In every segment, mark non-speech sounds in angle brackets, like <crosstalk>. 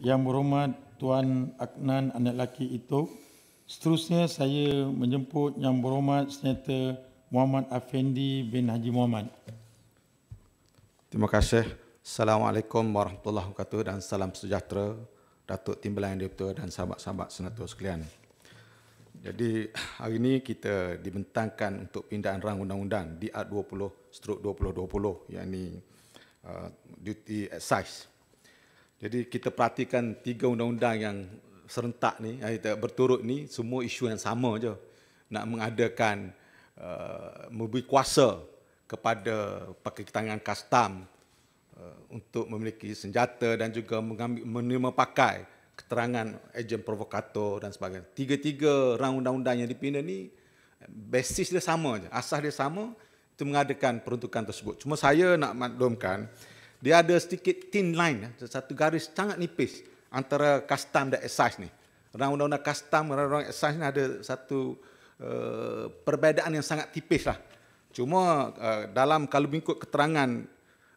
Yang berhormat Tuan Aknan anak Laki itu. Seterusnya saya menjemput Yang berhormat Senator Muhammad Afendi bin Haji Muhammad. Terima kasih. Assalamualaikum warahmatullahi wabarakatuh dan salam sejahtera Datuk Timbalan Deputu dan sahabat-sahabat senator sekalian. Jadi hari ini kita dibentangkan untuk pindahan rang undang-undang di DR20-2020 yang ini uh, duty excise. Jadi kita perhatikan tiga undang-undang yang serentak ni, berturut ni, semua isu yang sama je. Nak mengadakan, uh, memberi kuasa kepada pakai tangan kastam uh, untuk memiliki senjata dan juga mengambil, menerima pakai keterangan ejen provokator dan sebagainya. Tiga-tiga rang undang-undang yang dipindah ni basis dia sama je. Asas dia sama itu mengadakan peruntukan tersebut. Cuma saya nak maklumkan dia ada sedikit thin line, eh. satu garis sangat nipis antara custom dan excise ni. Orang undang-undang custom, orang-orang excise ni ada satu uh, eh, perbezaan yang sangat tipis lah. Cuma uh, dalam kalau mengikut keterangan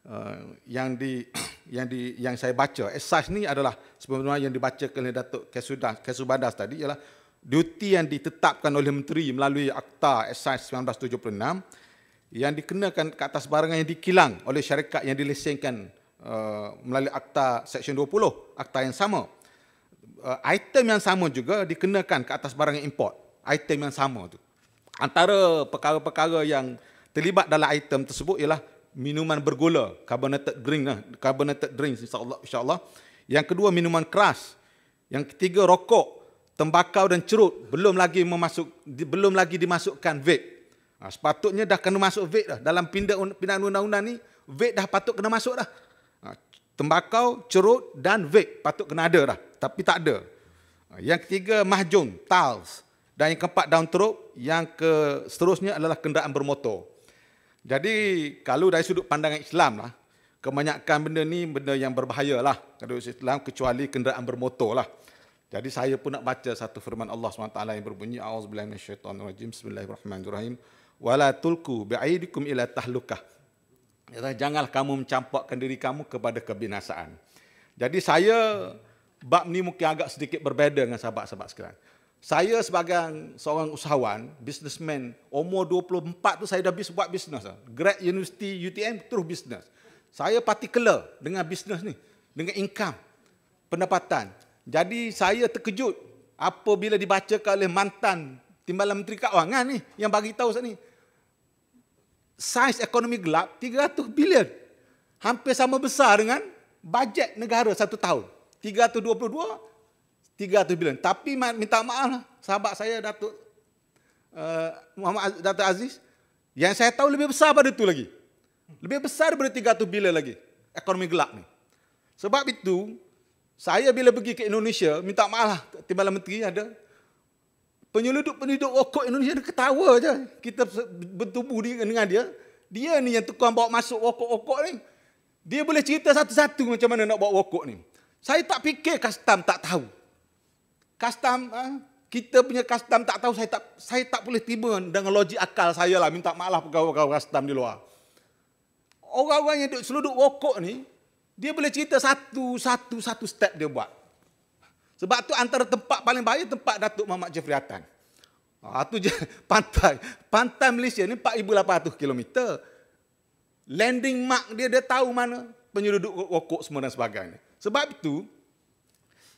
uh, yang di <coughs> yang di yang saya baca, excise ni adalah sebenarnya yang dibaca oleh Datuk Kesudas, Kesubadas tadi ialah duty yang ditetapkan oleh menteri melalui akta excise 1976 yang dikenakan ke atas barangan yang dikilang oleh syarikat yang dilesenkan uh, melalui akta Section 20 akta yang sama uh, item yang sama juga dikenakan ke atas barang import item yang sama tu antara perkara-perkara yang terlibat dalam item tersebut ialah minuman bergula carbonated drink lah carbonated drinks insyaallah insyaallah yang kedua minuman keras yang ketiga rokok tembakau dan cerut belum lagi memasuk belum lagi dimasukkan vape Ha, sepatutnya dah kena masuk vape dah. Dalam pindahan undang-undang ni, vape dah patut kena masuk dah. Ha, tembakau, cerut dan vape patut kena ada dah. Tapi tak ada. Ha, yang ketiga, mahjong, tiles. Dan yang keempat, down throat. Yang ke seterusnya adalah kenderaan bermotor. Jadi kalau dari sudut pandangan Islam lah, kebanyakan benda ni benda yang berbahaya lah. Kalau Islam kecuali kenderaan bermotor lah. Jadi saya pun nak baca satu firman Allah SWT yang berbunyi A'udzubillahimmanasyaitanirajim Bismillahirrahmanirrahim Bismillahirrahmanirrahim wala tulku bi'aidikum ila tahlukah. janganlah kamu mencampakkan diri kamu kepada kebinasaan. Jadi saya bab ni mungkin agak sedikit berbeza dengan sahabat-sahabat sekarang. Saya sebagai seorang usahawan, businessman, umur 24 tu saya dah bis buat bisnes. Lah. Grad University UTM terus bisnes. Saya particular dengan bisnes ni, dengan income, pendapatan. Jadi saya terkejut apabila dibacakan oleh mantan Timbalan Menteri Keuangan ni yang bagi tahu saya ni saiz ekonomi gelap 300 bilion. Hampir sama besar dengan bajet negara satu tahun. 322, 300 bilion. Tapi minta maaf lah, sahabat saya Datuk uh, Muhammad Datuk Aziz, yang saya tahu lebih besar pada itu lagi. Lebih besar daripada 300 bilion lagi ekonomi gelap ni. Sebab itu, saya bila pergi ke Indonesia, minta maaf lah Timbalan Menteri ada Penyeludup penyeludup rokok Indonesia dia ketawa je. Kita bertubuh dengan dia. Dia ni yang tukang bawa masuk rokok-rokok ni. Dia boleh cerita satu-satu macam mana nak bawa rokok ni. Saya tak fikir kastam tak tahu. kastam ha? kita punya kastam tak tahu, saya tak saya tak boleh tiba dengan logik akal saya lah. Minta maaf pegawai-pegawai kastam di luar. Orang-orang yang duduk seluduk rokok ni, dia boleh cerita satu-satu satu step dia buat. Sebab tu antara tempat paling bahaya tempat Datuk Muhammad Jeffrey Atan. Ha, ah, tu je <laughs> pantai. Pantai Malaysia ni 4,800 km. Landing mark dia, dia tahu mana penyeludup rokok semua dan sebagainya. Sebab itu,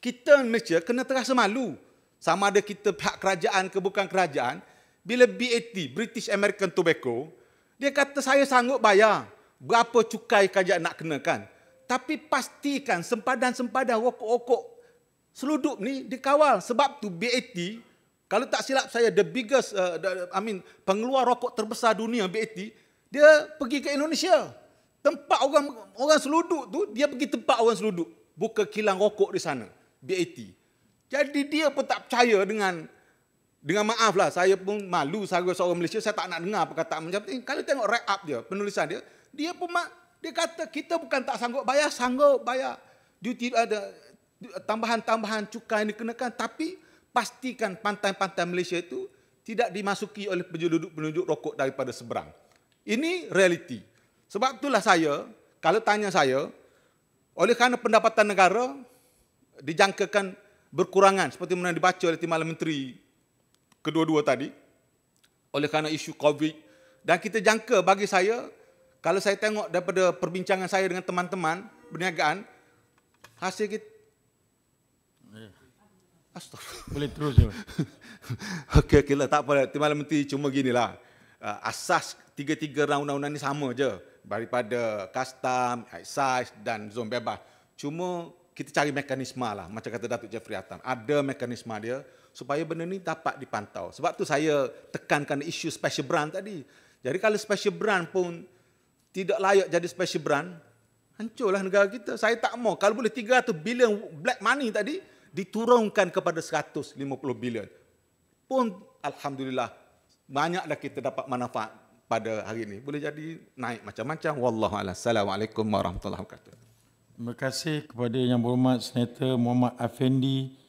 kita Malaysia kena terasa malu. Sama ada kita pihak kerajaan ke bukan kerajaan, bila BAT, British American Tobacco, dia kata saya sanggup bayar berapa cukai kerajaan nak kenakan. Tapi pastikan sempadan-sempadan rokok-rokok sempadan sempadan rokok rokok seludup ni dikawal sebab tu BAT kalau tak silap saya the biggest uh, the, I mean pengeluar rokok terbesar dunia BAT dia pergi ke Indonesia tempat orang orang seludup tu dia pergi tempat orang seludup buka kilang rokok di sana BAT jadi dia pun tak percaya dengan dengan maaf lah saya pun malu saya seorang Malaysia saya tak nak dengar perkataan macam ni eh, kalau tengok write up dia penulisan dia dia pun mak dia kata kita bukan tak sanggup bayar sanggup bayar duty ada uh, tambahan-tambahan cukai yang dikenakan tapi pastikan pantai-pantai Malaysia itu tidak dimasuki oleh penduduk-penduduk rokok daripada seberang. Ini realiti. Sebab itulah saya, kalau tanya saya, oleh kerana pendapatan negara dijangkakan berkurangan seperti mana dibaca oleh Timbalan Menteri kedua-dua tadi, oleh kerana isu COVID, dan kita jangka bagi saya, kalau saya tengok daripada perbincangan saya dengan teman-teman berniagaan, hasil kita, Astagfirullah. Boleh terus ya. <laughs> okey okey lah tak apa lah. malam nanti cuma ginilah. Uh, asas tiga-tiga round undang-undang ni sama je daripada custom, excise dan zon bebas. Cuma kita cari mekanisme lah macam kata Datuk Jeffrey Atan. Ada mekanisme dia supaya benda ni dapat dipantau. Sebab tu saya tekankan isu special brand tadi. Jadi kalau special brand pun tidak layak jadi special brand, hancurlah negara kita. Saya tak mau kalau boleh 300 bilion black money tadi diturunkan kepada 150 bilion. Pun Alhamdulillah banyaklah kita dapat manfaat pada hari ini. Boleh jadi naik macam-macam. Wallahu a'lam. Assalamualaikum warahmatullahi wabarakatuh. Terima kasih kepada Yang Berhormat Senator Muhammad Afendi.